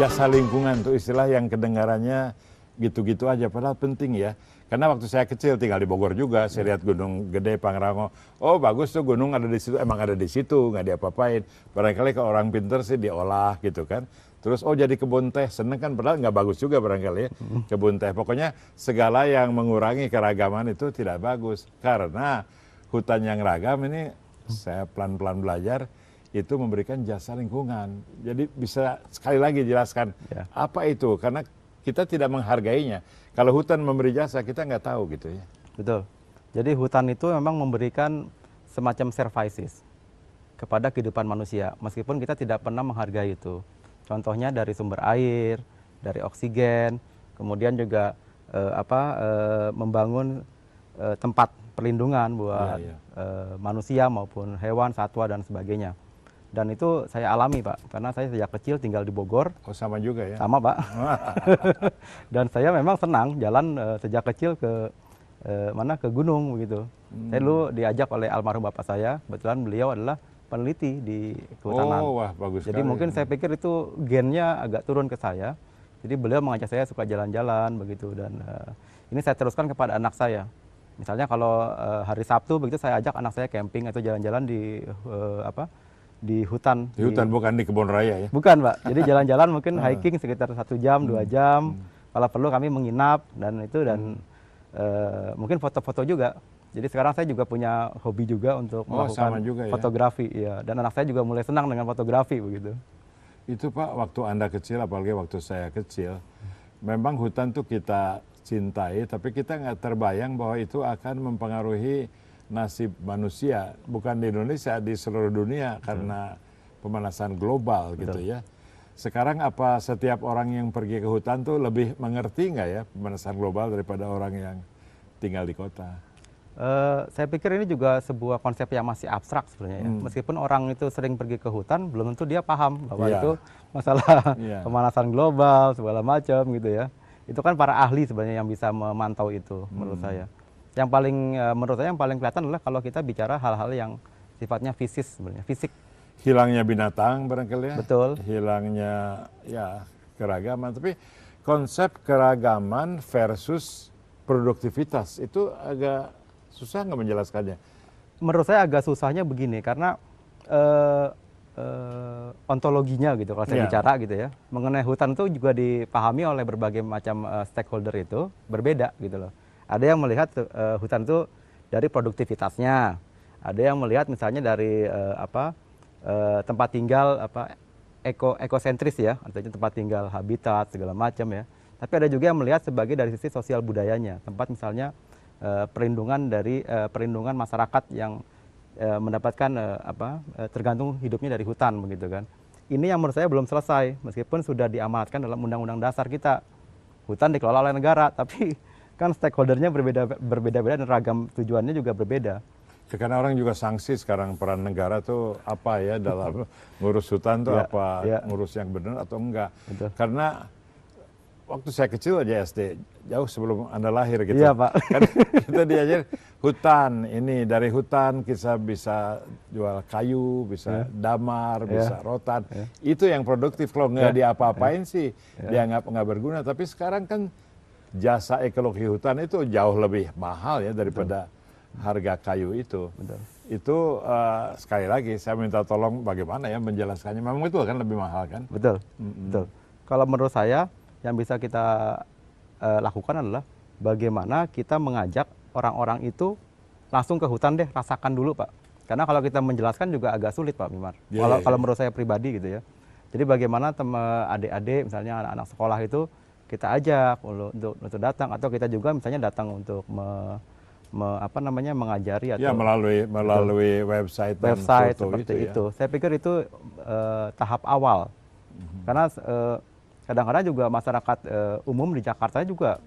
jasa lingkungan itu istilah yang kedengarannya gitu-gitu aja padahal penting ya karena waktu saya kecil tinggal di Bogor juga saya lihat gunung gede Pangrango oh bagus tuh gunung ada di situ emang ada di situ nggak diapa-apain barangkali ke orang pinter sih diolah gitu kan terus oh jadi kebun teh seneng kan padahal nggak bagus juga barangkali ya kebun teh pokoknya segala yang mengurangi keragaman itu tidak bagus karena hutan yang ragam ini saya pelan-pelan belajar itu memberikan jasa lingkungan. Jadi bisa sekali lagi jelaskan ya. apa itu karena kita tidak menghargainya. Kalau hutan memberi jasa kita nggak tahu gitu ya. Betul. Jadi hutan itu memang memberikan semacam services kepada kehidupan manusia meskipun kita tidak pernah menghargai itu. Contohnya dari sumber air, dari oksigen, kemudian juga eh, apa eh, membangun eh, tempat perlindungan buat ya, ya. manusia maupun hewan, satwa dan sebagainya dan itu saya alami pak karena saya sejak kecil tinggal di Bogor oh sama juga ya sama pak dan saya memang senang jalan uh, sejak kecil ke uh, mana ke gunung begitu hmm. saya dulu diajak oleh almarhum bapak saya kebetulan beliau adalah peneliti di kehutanan oh wah bagus jadi sekali. mungkin saya pikir itu gennya agak turun ke saya jadi beliau mengajak saya suka jalan-jalan begitu dan uh, ini saya teruskan kepada anak saya misalnya kalau uh, hari Sabtu begitu saya ajak anak saya camping atau jalan-jalan di uh, apa di hutan. Di hutan di, bukan di kebun raya ya? Bukan pak. Jadi jalan-jalan mungkin ah. hiking sekitar satu jam dua hmm. jam. Hmm. Kalau perlu kami menginap dan itu dan hmm. Uh, mungkin foto-foto juga. Jadi sekarang saya juga punya hobi juga untuk oh, melakukan juga, ya? fotografi, ya. Dan anak saya juga mulai senang dengan fotografi begitu. Itu Pak, waktu Anda kecil, apalagi waktu saya kecil, memang hutan tuh kita cintai, tapi kita nggak terbayang bahwa itu akan mempengaruhi nasib manusia bukan di Indonesia di seluruh dunia karena pemanasan global Betul. gitu ya. Sekarang apa setiap orang yang pergi ke hutan tuh lebih mengerti nggak ya pemanasan global daripada orang yang tinggal di kota? Uh, saya pikir ini juga sebuah konsep yang masih abstrak sebenarnya. Ya. Hmm. Meskipun orang itu sering pergi ke hutan, belum tentu dia paham bahwa yeah. itu masalah yeah. pemanasan global segala macam gitu ya. Itu kan para ahli sebenarnya yang bisa memantau itu hmm. menurut saya yang paling eh, menurut saya yang paling kelihatan adalah kalau kita bicara hal-hal yang sifatnya fisik sebenarnya fisik hilangnya binatang barangkali ya betul hilangnya ya keragaman tapi konsep keragaman versus produktivitas itu agak susah nggak menjelaskannya menurut saya agak susahnya begini karena uh, uh, ontologinya gitu kalau saya yeah. bicara gitu ya mengenai hutan itu juga dipahami oleh berbagai macam uh, stakeholder itu berbeda gitu loh ada yang melihat eh, hutan itu dari produktivitasnya ada yang melihat misalnya dari eh, apa eh, tempat tinggal apa eko ekosentris ya artinya tempat tinggal habitat segala macam ya tapi ada juga yang melihat sebagai dari sisi sosial budayanya tempat misalnya perlindungan dari perlindungan masyarakat yang mendapatkan apa tergantung hidupnya dari hutan begitu kan ini yang menurut saya belum selesai meskipun sudah diamanatkan dalam undang-undang dasar kita hutan dikelola oleh negara tapi kan stakeholdernya berbeda berbeda-beda dan ragam tujuannya juga berbeda. karena orang juga sanksi sekarang peran negara tuh apa ya dalam ngurus hutan tuh ya, apa ya. ngurus yang benar atau enggak. Betul. Karena waktu saya kecil aja SD jauh sebelum anda lahir gitu. Iya pak. Kan kita diajar hutan ini dari hutan kita bisa jual kayu, bisa ya. damar, ya. bisa rotan. Ya. Itu yang produktif kalau nggak ya. diapa-apain ya. sih ya. dianggap nggak berguna. Tapi sekarang kan jasa ekologi hutan itu jauh lebih mahal ya daripada Betul. harga kayu itu. Betul. Itu uh, sekali lagi saya minta tolong bagaimana ya menjelaskannya. Memang itu akan lebih mahal kan? Betul. Mm -hmm. Betul. Kalau menurut saya yang bisa kita uh, lakukan adalah bagaimana kita mengajak orang-orang itu langsung ke hutan deh, rasakan dulu Pak. Karena kalau kita menjelaskan juga agak sulit Pak Mimar. Yeah, kalau yeah, kalau menurut saya pribadi gitu ya. Jadi bagaimana teman eh, adik-adik misalnya anak-anak sekolah itu kita ajak untuk untuk datang atau kita juga misalnya datang untuk me, me, apa namanya mengajari ya, atau ya, melalui melalui itu, website website foto seperti gitu ya. itu, ya? Saya pikir itu uh, tahap awal mm-hmm. karena kadang eh, kadang-kadang juga masyarakat uh, umum di Jakarta juga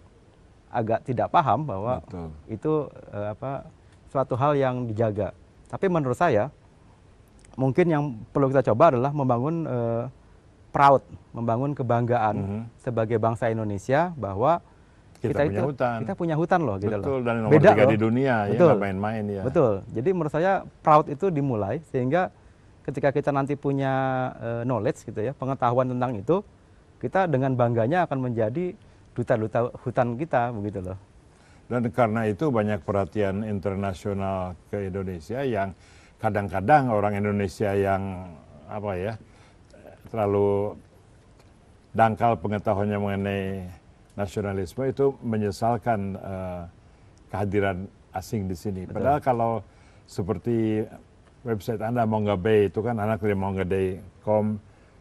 agak tidak paham bahwa Betul. itu uh, apa suatu hal yang dijaga. Tapi menurut saya mungkin yang perlu kita coba adalah membangun uh, proud, membangun kebanggaan mm -hmm. sebagai bangsa Indonesia bahwa kita, kita punya itu, hutan. Kita punya hutan loh gitu Betul, loh. dan nomor Beda tiga loh. di dunia ya, Betul. ya main-main ya. Betul. Jadi menurut saya proud itu dimulai sehingga ketika kita nanti punya uh, knowledge gitu ya, pengetahuan tentang itu, kita dengan bangganya akan menjadi duta-duta hutan kita begitu loh. Dan karena itu banyak perhatian internasional ke Indonesia yang kadang-kadang orang Indonesia yang apa ya, terlalu dangkal pengetahuannya mengenai nasionalisme itu menyesalkan uh, kehadiran asing di sini. Betul. Padahal kalau seperti website Anda Mongabay itu kan anak dari mongabay.com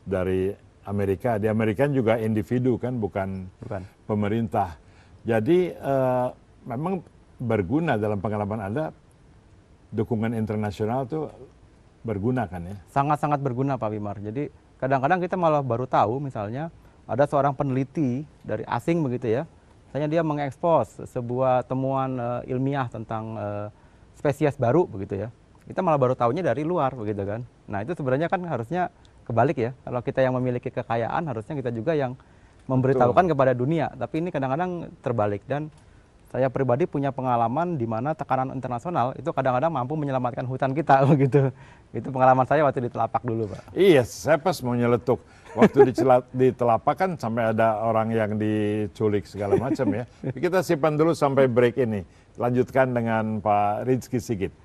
dari Amerika. Di Amerika juga individu kan bukan, bukan. pemerintah. Jadi uh, memang berguna dalam pengalaman Anda dukungan internasional itu berguna kan ya? Sangat-sangat berguna Pak Wimar. Jadi kadang-kadang kita malah baru tahu misalnya ada seorang peneliti dari asing begitu ya misalnya dia mengekspos sebuah temuan uh, ilmiah tentang uh, spesies baru begitu ya kita malah baru tahunya dari luar begitu kan nah itu sebenarnya kan harusnya kebalik ya kalau kita yang memiliki kekayaan harusnya kita juga yang memberitahukan Betul. kepada dunia tapi ini kadang-kadang terbalik dan saya pribadi punya pengalaman di mana tekanan internasional itu kadang-kadang mampu menyelamatkan hutan kita begitu. Oh itu pengalaman saya waktu di Telapak dulu, Pak. Iya, saya pas mau nyeletuk. Waktu di, di Telapak kan sampai ada orang yang diculik segala macam ya. Kita simpan dulu sampai break ini. Lanjutkan dengan Pak Rizky Sigit.